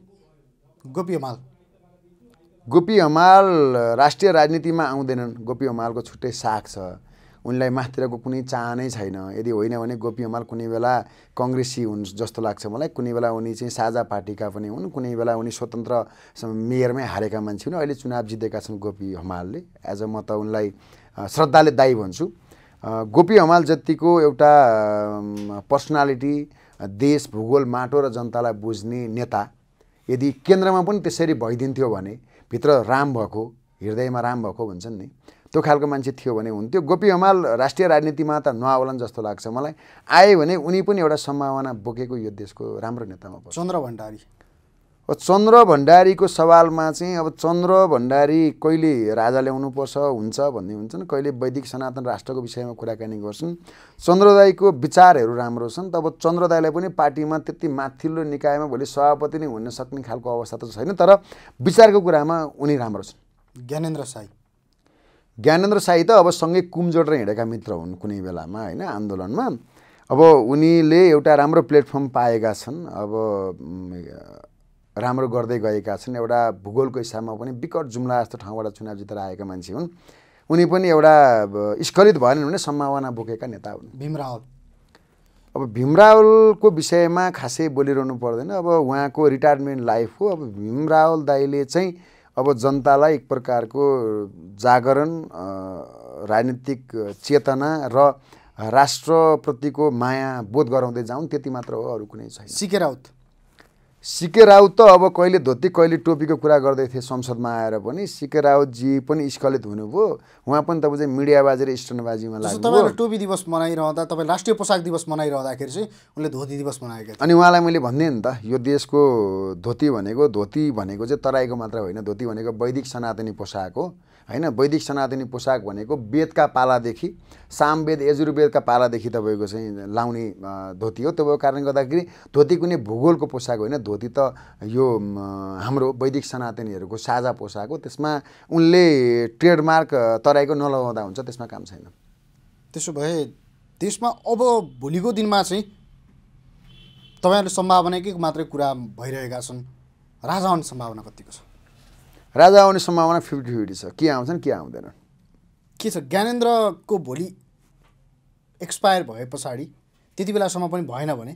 गोपी हमाल गोपी हमाल राष्ट्रिय राजनीतिमा आउँदैनन् गोपी हमालको छुट्टै साख छ उनलाई माथितिरको कुनै चाहनै छैन यदि होइन भने गोपी हमाल कुनै बेला कङ्ग्रेसी हुन् जस्तो लाग्छ मलाई कुनै बेला उनी चाहिँ साझा पार्टीका पनि हुन् कुनै बेला उनी स्वतन्त्र मेयरमै हारेका मान्छे हुन् अहिले चुनाव जितेका छन् गोपी हमालले एज अ म त उनलाई श्रद्धाले दायी भन्छु गोपी हमाल जतिको एउटा पर्सनालिटी देश भूगोल माटो र जनतालाई बुझ्ने नेता यदि केन्द्रमा पनि त्यसरी भइदिन्थ्यो भने भित्र राम भएको हृदयमा राम भएको भन्छन् नि त्यो खालको मान्छे थियो भने हुन्थ्यो गोपी हमाल राष्ट्रिय राजनीतिमा त नआउलान् जस्तो लाग्छ मलाई आयो भने उनी पनि एउटा सम्भावना बोकेको यो देशको राम्रो नेतामा पर्छ चन्द्र भण्डारी अब चन्द्र भण्डारीको सवालमा चाहिँ अब चन्द्र भण्डारी कहिले राजा ल्याउनुपर्छ हुन्छ भन्ने हुन्छन् कहिले वैदिक सनातन राष्ट्रको विषयमा कुराकानी गर्छन् चन्द्रदाईको विचारहरू राम्रो छन् तब चन्द्रदाईलाई पनि पार्टीमा त्यति माथिल्लो निकायमा भोलि सभापति नै हुन सक्ने खालको अवस्था त छैन तर विचारको कुरामा उनी राम्रो छन् ज्ञानेन्द्र साई ज्ञानेन्द्र साई त अब सँगै कुम जोडेर हिँडेका मित्र हुन् कुनै बेलामा होइन आन्दोलनमा अब उनीले एउटा राम्रो प्लेटफर्म पाएका छन् अब राम्रो गर्दै गएका छन् एउटा भूगोलको हिसाबमा पनि विकट जुम्ला जस्तो ठाउँबाट चुनाव जितेर आएका मान्छे हुन् उनी पनि एउटा स्खलित भएनन् भने सम्भावना बोकेका नेता हुन् भीमरावल अब भीमरावलको विषयमा खासै बोलिरहनु पर्दैन अब उहाँको रिटायरमेन्ट लाइफ हो अब भीमरावल दाईले चाहिँ अब जनतालाई एक प्रकारको जागरण राजनीतिक चेतना र राष्ट्रप्रतिको माया बोध गराउँदै जाउन् त्यति मात्र हो अरू कुनै छैन सिकेराउत सिके राउत त अब कहिले धोती कहिले टोपीको कुरा गर्दै थिए संसदमा आएर पनि सिके राउतजी पनि स्खलित हुनुभयो उहाँ पनि तपाईँ चाहिँ मिडियाबाजी र स्टनबाजीमा लाग्यो तपाईँ टोपी दिवस मनाइरहँदा तपाईँ राष्ट्रिय पोसाक दिवस मनाइरहँदाखेरि चाहिँ उनले धोती दिवस मनाएको मनाएका अनि उहाँलाई मैले भन्दिनँ नि त यो देशको धोती भनेको धोती भनेको चाहिँ तराईको मात्र होइन धोती भनेको वैदिक सनातनी पोसाक हो होइन वैदिक सनातनी पोसाक भनेको वेदका पालादेखि सामवेद यजुर्वेदका पालादेखि तपाईँको चाहिँ लाउने धोती हो त्यो भएको कारणले गर्दाखेरि धोती कुनै भूगोलको पोसाक होइन धोती त यो हाम्रो वैदिक सनातनीहरूको साझा पोसाक हो त्यसमा उनले ट्रेडमार्क तराईको नलगाउँदा हुन्छ त्यसमा काम छैन त्यसो भए त्यसमा अब भोलिको दिनमा चाहिँ तपाईँहरूले सम्भावना के मात्रै कुरा भइरहेका छन् राजा आउने सम्भावना कतिको छ राजा आउने सम्भावना फिफ्टी फिफ्टी छ के आउँछन् के आउँदैन के छ ज्ञानेन्द्रको भोलि एक्सपायर भए पछाडि त्यति बेलासम्म पनि भएन भने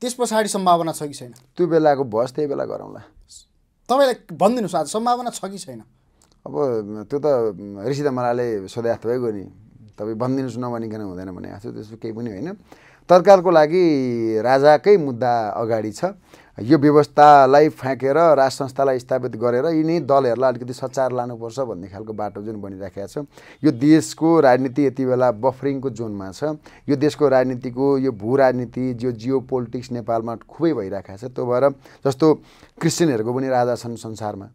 त्यस पछाडि सम्भावना छ कि छैन त्यो बेलाको भस त्यही बेला गरौँला तपाईँलाई भनिदिनुहोस् आज सम्भावना छ कि छैन अब त्यो त ऋषि धमलाले सोध्याथ भइगयो नि तपाईँ भनिदिनुहोस् नभनिकन हुँदैन भने आएको त्यस्तो केही पनि होइन तत्कालको लागि राजाकै मुद्दा अगाडि छ यो व्यवस्थालाई फ्याँकेर राज संस्थालाई स्थापित गरेर यिनी दलहरूलाई अलिकति सचार लानुपर्छ भन्ने खालको बाटो जुन बनिराखेको छ यो देशको राजनीति यति बेला बफरिङको जोनमा छ यो देशको राजनीतिको यो भू राजनीति जो जियो पोलिटिक्स नेपालमा खुबै भइरहेको छ त्यो भएर जस्तो क्रिस्चियनहरूको पनि राजा छन् संसारमा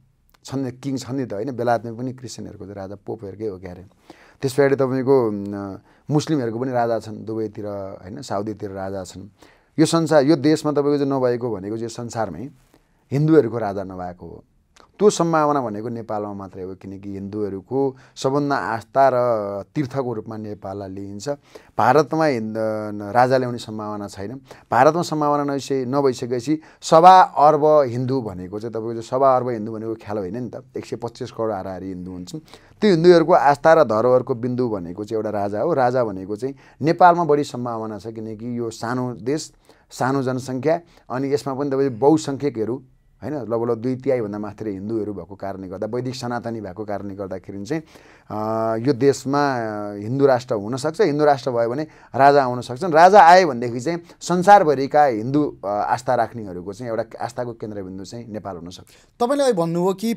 छन् किङ छन् नि त होइन बेलायतमा पनि क्रिस्चियनहरूको राजा पोपहरूकै हो क्यारे त्यस पछाडि तपाईँको मुस्लिमहरूको पनि राजा छन् दुबईतिर होइन साउदीतिर राजा छन् यो संसार यो देशमा तपाईँको चाहिँ नभएको भनेको चाहिँ यो संसारमै हिन्दूहरूको राजा नभएको हो त्यो सम्भावना भनेको नेपालमा मात्रै हो किनकि हिन्दूहरूको सबभन्दा आस्था र तीर्थको रूपमा नेपाललाई लिइन्छ भारतमा हिन्द राजा ल्याउने सम्भावना छैन भारतमा सम्भावना नभइसके नभइसकेपछि सवा अर्ब हिन्दू भनेको चाहिँ तपाईँको सवा अर्ब हिन्दू भनेको ख्याल होइन नि त एक सय पच्चिस करोड हाराहारी हिन्दू हुन्छन् त्यो हिन्दूहरूको आस्था र धरोहरको बिन्दु भनेको चाहिँ एउटा राजा हो राजा भनेको चाहिँ नेपालमा बढी सम्भावना छ किनकि यो सानो देश सानो जनसङ्ख्या अनि यसमा पनि तपाईँ बहुसङ्ख्यकहरू होइन लगभग लगभग दुई तिहाईभन्दा माथि हिन्दूहरू भएको कारणले गर्दा वैदिक सनातनी भएको कारणले गर्दाखेरि चाहिँ यो देशमा हिन्दू राष्ट्र हुनसक्छ हिन्दू राष्ट्र भयो भने राजा आउन सक्छन् राजा आयो भनेदेखि चाहिँ संसारभरिका हिन्दू आस्था राख्नेहरूको चाहिँ एउटा आस्थाको केन्द्रबिन्दु चाहिँ नेपाल हुनसक्छ तपाईँले अहिले भन्नुभयो कि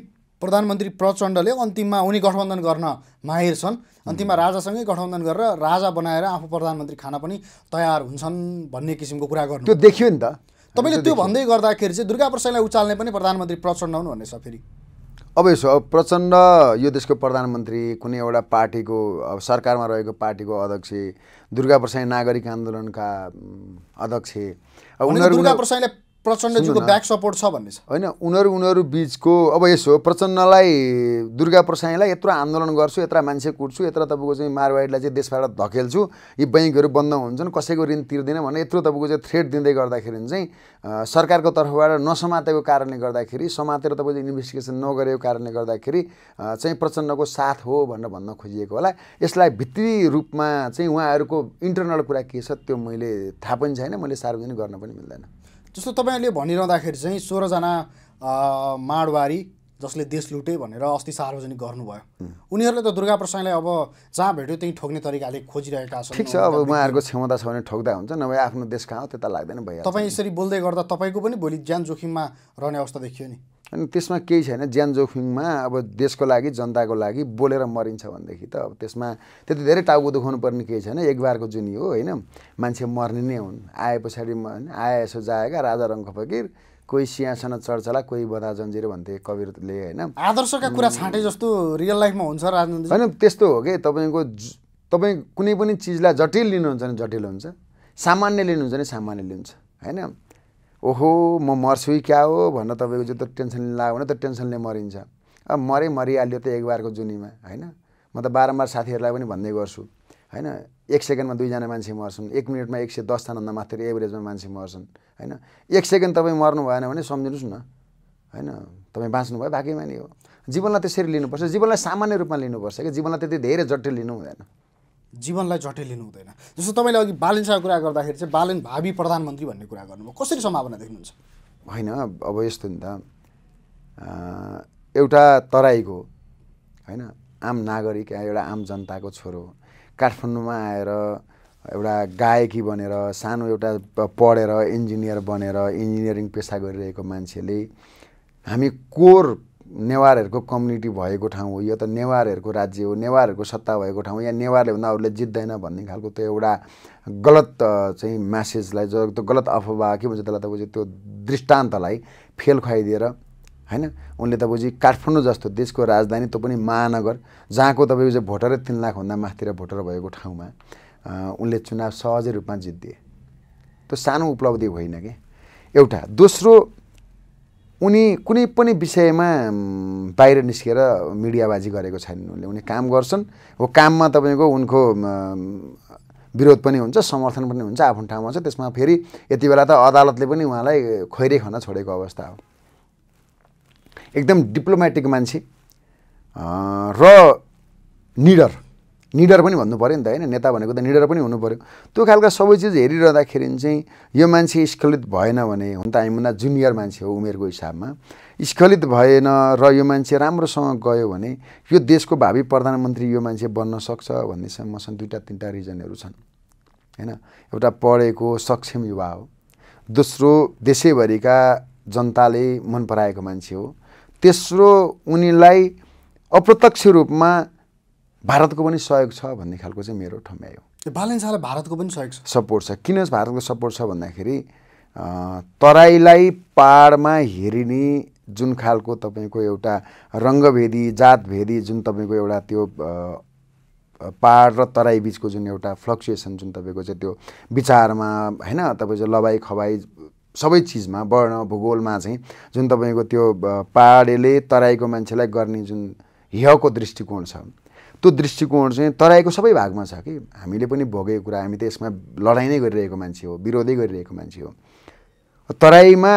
प्रधानमन्त्री प्रचण्डले अन्तिममा उनी गठबन्धन गर्न माहिर छन् अन्तिममा राजासँगै गठबन्धन गरेर राजा बनाएर आफू प्रधानमन्त्री खान पनि तयार हुन्छन् भन्ने किसिमको कुरा गर्नु त्यो देखियो नि त तपाईँले त्यो भन्दै गर्दाखेरि चाहिँ दुर्गा प्रसाईलाई उचाल्ने पनि प्रधानमन्त्री प्रचण्ड हुनु भन्ने छ फेरि अब यसो अब प्रचण्ड यो देशको प्रधानमन्त्री कुनै एउटा पार्टीको अब सरकारमा रहेको पार्टीको अध्यक्ष दुर्गा प्रसाई नागरिक आन्दोलनका अध्यक्ष उनीहरू दुर्गा प्रसाईलाई प्रचण्डजीको ब्याक सपोर्ट छ भन्ने छ होइन उनीहरू उनीहरू बिचको अब यसो प्रचण्डलाई दुर्गा प्रसाईलाई यत्रो आन्दोलन गर्छु यत्र मान्छे कुट्छु यत्र तपाईँको चाहिँ मारवाडीलाई चाहिँ देशबाट धकेल्छु यी बैङ्कहरू बन्द हुन्छन् कसैको ऋण तिर्दैन भने यत्रो तपाईँको चाहिँ थ्रेट दिँदै गर्दाखेरि चाहिँ सरकारको तर्फबाट नसमातेको कारणले गर्दाखेरि समातेर तपाईँले इन्भेस्टिगेसन नगरेको कारणले गर्दाखेरि चाहिँ प्रचण्डको साथ हो भनेर भन्न खोजिएको होला यसलाई भित्री रूपमा चाहिँ उहाँहरूको इन्टरनल कुरा के छ त्यो मैले थाहा पनि छैन मैले सार्वजनिक गर्न पनि मिल्दैन जस्तो तपाईँहरूले भनिरहँदाखेरि चाहिँ सोह्रजना माडवारी जसले देश लुटे भनेर अस्ति सार्वजनिक गर्नुभयो उनीहरूले त दुर्गा प्रसाईलाई अब जहाँ भेट्यो त्यहीँ ठोक्ने तरिकाले खोजिरहेका छन् ठिक छ अब उहाँहरूको क्षमता छ भने ठोक्दा हुन्छ नभए आफ्नो देश कहाँ हो त्यता लाग्दैन भयो तपाईँ यसरी बोल्दै गर्दा तपाईँको पनि भोलि ज्यान जोखिममा रहने अवस्था देखियो नि अनि त्यसमा केही छैन ज्यान जोखिममा अब देशको लागि जनताको लागि बोलेर मरिन्छ भनेदेखि त अब त्यसमा त्यति धेरै टाउको दुखाउनु पर्ने केही छैन एकबारको जुनी हो होइन मान्छे मर्ने नै हुन् आए पछाडि आए यसो जाएका राजा रङ्ग फकिर कोही सिंहासन चर्चला कोही बधा जन्जिर भन्थे कविरले होइन आदर्शका कुरा छाँटे जस्तो रियल लाइफमा हुन्छ राजनीति होइन त्यस्तो हो कि तपाईँको तपाईँ कुनै पनि चिजलाई जटिल लिनुहुन्छ भने जटिल हुन्छ सामान्य लिनुहुन्छ भने सामान्य लिन्छ होइन ओहो म मर्छु क्या हो भन्न तपाईँको जस्तो टेन्सन लाग्यो भने त टेन्सनले मरिन्छ अब मरै मरिहाल्यो त एक बारको जुनीमा होइन म त बारम्बार साथीहरूलाई पनि भन्दै गर्छु होइन एक सेकेन्डमा दुईजना मान्छे मर्छन् एक मिनटमा एक सय दसजनाभन्दा मात्र एभरेजमा मान्छे मर्छन् होइन एक सेकेन्ड तपाईँ मर्नु भएन भने सम्झिनुहोस् न होइन तपाईँ बाँच्नु भयो भाग्यमानी हो जीवनलाई त्यसरी लिनुपर्छ जीवनलाई सामान्य रूपमा लिनुपर्छ कि जीवनलाई त्यति धेरै जटिल लिनु हुँदैन जीवनलाई लिनु हुँदैन जस्तो तपाईँले अघि बालनसँग कुरा गर्दाखेरि चाहिँ बालन भावी प्रधानमन्त्री भन्ने कुरा गर्नुभयो कसरी सम्भावना देख्नुहुन्छ होइन अब यस्तो नि त एउटा तराईको होइन आम नागरिक या एउटा आम जनताको छोरो काठमाडौँमा आएर एउटा गायकी बनेर सानो एउटा पढेर इन्जिनियर बनेर इन्जिनियरिङ पेसा गरिरहेको मान्छेले हामी कोर नेवारहरूको कम्युनिटी भएको ठाउँ हो यो त नेवारहरूको राज्य हो नेवारहरूको सत्ता भएको ठाउँ या नेवारले भन्दा अरूले जित्दैन भन्ने खालको त्यो एउटा गलत चाहिँ म्यासेजलाई त्यो गलत अफवाह के भन्छ त्यसलाई बुझ्यो त्यो दृष्टान्तलाई फेल खुवाइदिएर होइन उनले त तपाईँको काठमाडौँ जस्तो देशको राजधानी त्यो पनि महानगर जहाँको तपाईँको चाहिँ भोटरै तिन लाखभन्दा माथितिर भोटर भएको ठाउँमा उनले चुनाव सहजै रूपमा दिए त्यो सानो उपलब्धि होइन कि एउटा दोस्रो उनी कुनै पनि विषयमा बाहिर निस्केर मिडियाबाजी गरेको छैनन् उनले उनी काम गर्छन् हो काममा तपाईँको उनको विरोध पनि हुन्छ समर्थन पनि हुन्छ आफ्नो ठाउँमा छ त्यसमा फेरि यति बेला त अदालतले पनि उहाँलाई खैरे खान छोडेको अवस्था हो एकदम डिप्लोमेटिक मान्छे र निडर निडर पनि भन्नु पऱ्यो नि त होइन नेता भनेको त निडर पनि हुनु पऱ्यो त्यो खालका सबै चिज हेरिरहँदाखेरि चाहिँ यो मान्छे स्खलित भएन भने हुन त हामीभन्दा जुनियर मान्छे हो उमेरको हिसाबमा स्खलित भएन र यो मान्छे राम्रोसँग गयो भने यो देशको भावी प्रधानमन्त्री यो मान्छे बन्न सक्छ भन्ने चाहिँ मसँग दुईवटा तिनवटा रिजनहरू छन् होइन एउटा पढेको सक्षम युवा हो दोस्रो देशैभरिका जनताले मन पराएको मान्छे हो तेस्रो उनीलाई अप्रत्यक्ष रूपमा भारतको पनि सहयोग छ भन्ने खालको चाहिँ मेरो हो बालेन्सालाई भारतको पनि सहयोग छ सपोर्ट छ किन भारतको सपोर्ट छ भन्दाखेरि तराईलाई पाहाडमा हेरिने जुन खालको तपाईँको एउटा रङ्गभेदी जातभेदी जुन तपाईँको एउटा त्यो पाहाड र तराई बिचको जुन एउटा फ्लक्चुएसन जुन तपाईँको चाहिँ त्यो विचारमा होइन तपाईँ चाहिँ लवाई खवाई सबै चिजमा वर्ण भूगोलमा चाहिँ जुन तपाईँको त्यो पाहाडेले तराईको मान्छेलाई गर्ने जुन हिहको दृष्टिकोण छ त्यो दृष्टिकोण चाहिँ तराईको सबै भागमा छ कि हामीले पनि भोगेको कुरा हामी त यसमा लडाइँ नै गरिरहेको मान्छे हो विरोधै गरिरहेको मान्छे हो तराईमा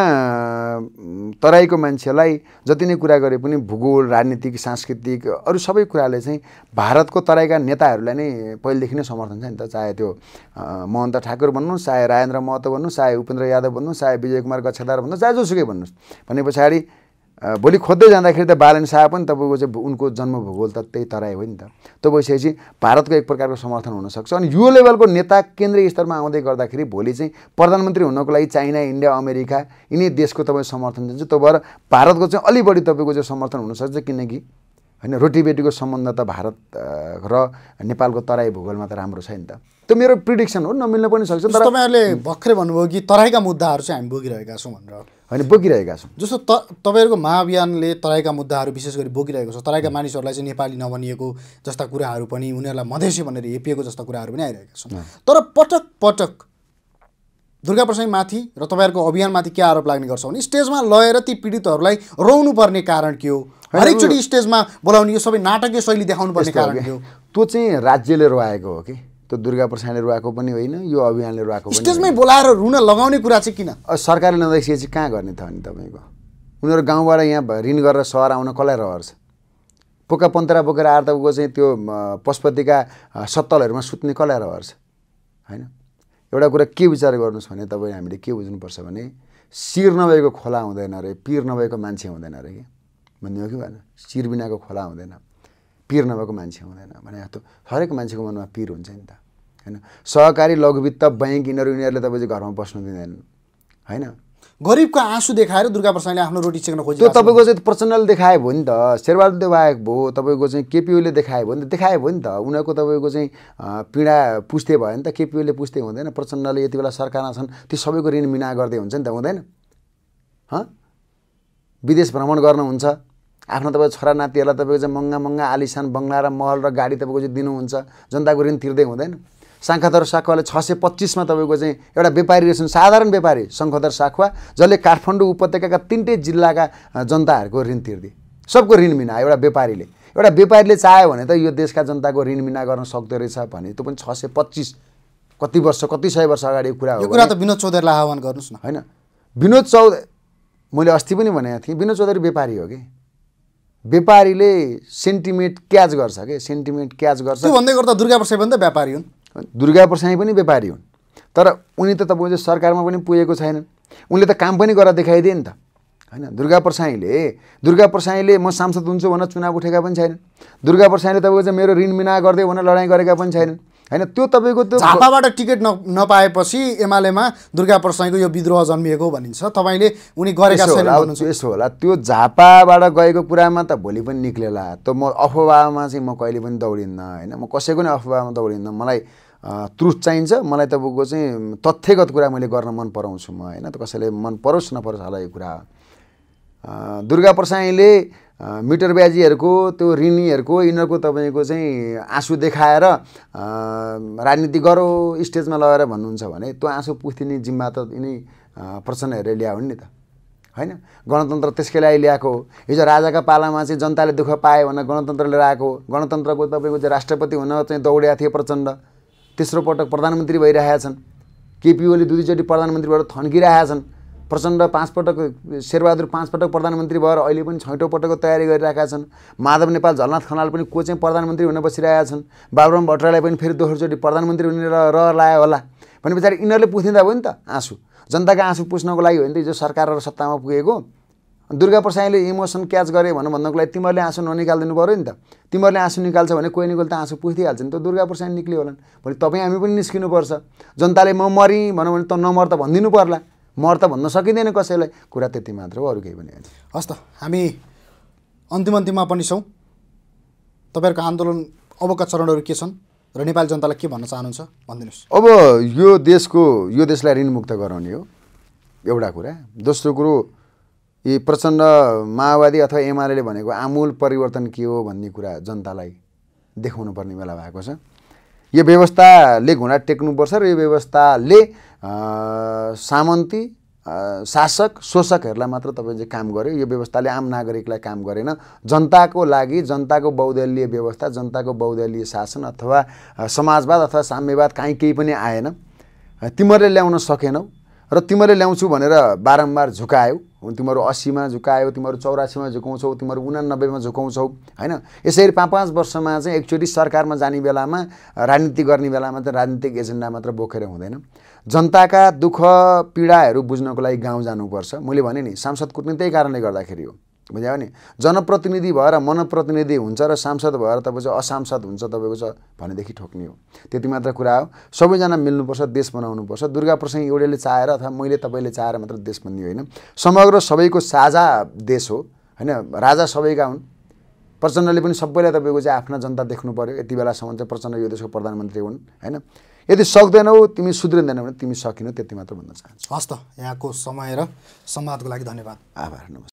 तराईको मान्छेलाई जति नै कुरा गरे पनि भूगोल राजनीतिक सांस्कृतिक अरू सबै कुराले चाहिँ भारतको तराईका नेताहरूलाई नै पहिलेदेखि नै समर्थन छ नि त चाहे त्यो महन्त ठाकुर भन्नु चाहे राजेन्द्र महतो भन्नुहोस् चाहे उपेन्द्र यादव भन्नुहोस् चाहे विजय कुमार गच्छेदार भन्नुहोस् चाहे जोसुकै भन्नुहोस् भने पछाडि भोलि खोज्दै जाँदाखेरि त बालन शाह पनि तपाईँको चाहिँ उनको जन्म भूगोल त त्यही तराई हो नि त त्यो भइसकेपछि भारतको एक प्रकारको समर्थन हुनसक्छ अनि यो लेभलको नेता केन्द्रीय स्तरमा आउँदै गर्दाखेरि भोलि चाहिँ प्रधानमन्त्री हुनको लागि चाइना इन्डिया अमेरिका यिनै देशको तपाईँ समर्थन दिन्छ त्यो भएर भारतको चाहिँ अलि बढी तपाईँको चाहिँ समर्थन हुनसक्छ किनकि होइन रोटीबेटीको सम्बन्ध त भारत र नेपालको तराई भूगोलमा त राम्रो छ नि त त्यो मेरो प्रिडिक्सन हो नमिल्न पनि सक्छ तर तपाईँहरूले भर्खरै भन्नुभयो कि तराईका मुद्दाहरू चाहिँ हामी बोकिरहेका छौँ भनेर होइन बोकिरहेका छौँ जस्तो त तपाईँहरूको महाअभियानले तराईका मुद्दाहरू विशेष गरी बोकिरहेको छ तराईका मानिसहरूलाई चाहिँ नेपाली नभनिएको जस्ता कुराहरू पनि उनीहरूलाई मधेसी भनेर हेपिएको जस्ता कुराहरू पनि आइरहेका छन् तर पटक पटक दुर्गा प्रसाईमाथि र तपाईँहरूको अभियानमाथि के आरोप लाग्ने गर्छ भने स्टेजमा लगेर ती पीडितहरूलाई रोउनुपर्ने कारण के हो हरेकचोटि स्टेजमा बोलाउने यो सबै नाटकीय शैली देखाउनु पर्ने कारण थियो त्यो चाहिँ राज्यले रोएको हो कि त्यो दुर्गा प्रसादले रोएको पनि होइन यो अभियानले रोएको स्टेजमै बोलाएर रुन लगाउने कुरा चाहिँ किन सरकारले नदेखिए चाहिँ कहाँ गर्ने त अनि तपाईँको उनीहरू गाउँबाट यहाँ ऋण गरेर सहर आउन कसलाई रहर पोका पन्तरा बोकेर आएर तपाईँको चाहिँ त्यो पशुपतिका सत्तलहरूमा सुत्ने कसलाई रहर छ होइन एउटा कुरा के विचार गर्नुहोस् भने तपाईँ हामीले के बुझ्नुपर्छ भने शिर नभएको खोला हुँदैन अरे पिर नभएको मान्छे हुँदैन अरे कि भन्ने हो कि भएन चिरबिनाको खोला हुँदैन पिर नभएको मान्छे हुँदैन भने जस्तो हरेक मान्छेको मनमा पिर हुन्छ नि त होइन सहकारी लघुवित्त ब्याङ्क यिनीहरू यिनीहरूले चाहिँ घरमा बस्नु दिँदैनन् होइन गरिबको आँसु देखाएर दुर्गा प्रसादले आफ्नो रोटी सेक्न खोज्यो तपाईँको चाहिँ प्रचण्डले देखायो भयो नि त शेरबहादुर देखाएको भयो तपाईँको चाहिँ केपिओले देखाए भयो नि त देखायो भयो नि त उनीहरूको तपाईँको चाहिँ पीडा पुस्ते भयो नि त केपिओले पुस्ते हुँदैन प्रचण्डले यति बेला सरकारमा छन् त्यो सबैको ऋण मिना गर्दै हुन्छ नि त हुँदैन ह विदेश भ्रमण गर्नुहुन्छ आफ्नो तपाईँको छोरा नातिहरूलाई तपाईँको चाहिँ महँगा महँगा आलिसान बङ्गला र महल र गाडी तपाईँको चाहिँ दिनुहुन्छ जनताको ऋण तिर्दै हुँदैन साङ्खादर साखुवाले छ सय पच्चिसमा तपाईँको चाहिँ एउटा व्यापारी रहेछन् साधारण व्यापारी शङ्खदर साखुवा जसले काठमाडौँ उपत्यकाका तिनटै जिल्लाका जनताहरूको ऋण तिर्दिए सबको ऋण मिना एउटा व्यापारीले एउटा व्यापारीले चाह्यो भने त यो देशका जनताको ऋण मिना गर्न सक्दो रहेछ भने त्यो पनि छ सय पच्चिस कति वर्ष कति सय वर्ष अगाडि कुरा हो कुरा त विनोद चौधरीलाई आह्वान गर्नुहोस् न होइन विनोद चौध मैले अस्ति पनि भनेको थिएँ विनोद चौधरी व्यापारी हो कि व्यापारीले सेन्टिमेन्ट क्याच गर्छ कि सेन्टिमेन्ट क्याच गर्छ भन्दै गर्दा दुर्गा प्रसाई पनि त व्यापारी हुन् दुर्गा प्रसाई पनि व्यापारी हुन् तर उनी त तपाईँको सरकारमा पनि पुगेको छैनन् उनले त काम पनि गरेर देखाइदिए नि त होइन दुर्गा प्रसाईले दुर्गा प्रसाईले म सांसद हुन्छु भनेर चुनाव उठेका पनि छैनन् दुर्गा प्रसाईले तपाईँको चाहिँ मेरो ऋण मिना गर्दै भनेर लडाइँ गरेका पनि छैनन् होइन त्यो तपाईँको त्यो झापाबाट टिकट नपाएपछि एमालेमा दुर्गा प्रसाईको यो विद्रोह जन्मिएको भनिन्छ तपाईँले उनी गरेका छैन यसो होला त्यो झापाबाट गएको कुरामा त भोलि पनि निक्लेला त म अफवाहमा चाहिँ म कहिले पनि दौडिन्न होइन म कसैको नै अफवाहमा दौडिन्न मलाई त्रुट चाहिन्छ मलाई तपाईँको चाहिँ तथ्यगत कुरा मैले गर्न मन पराउँछु म होइन त कसैले मन परोस् नपरोस् होला यो कुरा दुर्गा प्रसाईले मिटर ब्याजीहरूको त्यो ऋणीहरूको यिनीहरूको तपाईँको चाहिँ आँसु देखाएर राजनीति गरो स्टेजमा लगेर भन्नुहुन्छ भने त्यो आँसु पुस्तिने जिम्मा त यिनै प्रचण्डहरूले ल्यायो नि त होइन गणतन्त्र त्यसकै लागि ल्याएको हो हिजो राजाका पालामा चाहिँ जनताले दुःख पायो भनेर गणतन्त्र लिएर आएको गणतन्त्रको तपाईँको चाहिँ राष्ट्रपति हुन चाहिँ दौड्या थिए प्रचण्ड तेस्रो पटक प्रधानमन्त्री भइरहेका छन् केपिओले दुईचोटि प्रधानमन्त्रीबाट थन्किरहेका छन् प्रचण्ड पाँचपटक शेरबहादुर पाँचपटक प्रधानमन्त्री भएर अहिले पनि छैटौँ पटकको तयारी गरिरहेका छन् माधव नेपाल झलनाथ खनाल पनि को चाहिँ प्रधानमन्त्री हुन बसिरहेका छन् बाबुराम भट्टराईलाई पनि फेरि दोस्रोचोटि प्रधानमन्त्री हुने रहर लायो होला भने पछाडि यिनीहरूले पुस्निँदा भयो नि त आँसु जनताको आँसु पुस्नको लागि हो नि त हिजो सरकार र सत्तामा पुगेको दुर्गा प्रसाईले इमोसन क्याच गरे भन्नु भन्नुको लागि तिमीहरूले आँसु ननिकालिदिनु पऱ्यो नि त तिमीहरूले आँसु निकाल्छ भने कोही न कोही त आँसु पुस्दिहाल्छ नि त दुर्गा प्रसाई निक्लियो होला भने तपाईँ हामी पनि निस्किनुपर्छ जनताले म मरेँ भनौँ भने त नमर त भनिदिनु पर्ला मर त भन्न सकिँदैन कसैलाई कुरा त्यति मात्र हो अरू केही पनि होइन हस् त हामी अन्तिम अन्तिममा पनि छौँ तपाईँहरूको आन्दोलन अबका चरणहरू के छन् र नेपाली जनतालाई के भन्न चाहनुहुन्छ भनिदिनुहोस् अब यो देशको यो देशलाई ऋणमुक्त गराउने हो एउटा कुरा दोस्रो कुरो यी प्रचण्ड माओवादी अथवा एमाले भनेको आमूल परिवर्तन के हो भन्ने कुरा जनतालाई देखाउनु पर्ने बेला भएको छ यो व्यवस्थाले घुँडा टेक्नुपर्छ र यो व्यवस्थाले सामन्ती शासक शोषकहरूलाई मात्र तपाईँले काम गर्यो यो व्यवस्थाले आम नागरिकलाई काम गरेन जनताको लागि जनताको बहुदलीय व्यवस्था जनताको बहुदलीय शासन अथवा समाजवाद अथवा साम्यवाद काहीँ केही पनि आएन तिमीहरूले ल्याउन सकेनौ र तिमीहरूले ल्याउँछु भनेर बारम्बार झुकायौ तिमीहरू अस्सीमा झुकायो तिमीहरू चौरासीमा झुकाउँछौ तिमीहरू उनानब्बेमा झुकाउँछौ होइन यसरी पाँच पाँच वर्षमा चाहिँ एकचोटि सरकारमा जाने बेलामा राजनीति गर्ने बेलामा त राजनीतिक एजेन्डा मात्र बोकेर हुँदैन जनताका दुःख पीडाहरू बुझ्नको लागि गाउँ जानुपर्छ मैले भने नि सांसद कुट्ने त्यही कारणले गर्दाखेरि हो बुझायो नि जनप्रतिनिधि भएर मनप्रतिनिधि हुन्छ र सांसद भएर तपाईँ चाहिँ असांसद हुन्छ तपाईँको चाहिँ भनेदेखि ठोक्ने हो त्यति मात्र कुरा हो सबैजना मिल्नुपर्छ देश बनाउनुपर्छ दुर्गा प्रसङ्ग एउटैले चाहेर अथवा मैले तपाईँले चाहेर मात्र देश बन्ने होइन समग्र सबैको साझा देश हो होइन राजा सबैका हुन् प्रचण्डले पनि सबैलाई तपाईँको चाहिँ आफ्ना जनता देख्नु पऱ्यो यति बेलासम्म चाहिँ प्रचण्ड यो देशको प्रधानमन्त्री हुन् होइन यदि सक्दैनौ तिमी सुध्रिँदैनौ भने तिमी सकिनौ त्यति मात्र भन्न चाहन्छु हस् त यहाँको समय र संवादको लागि धन्यवाद आभार नमस्कार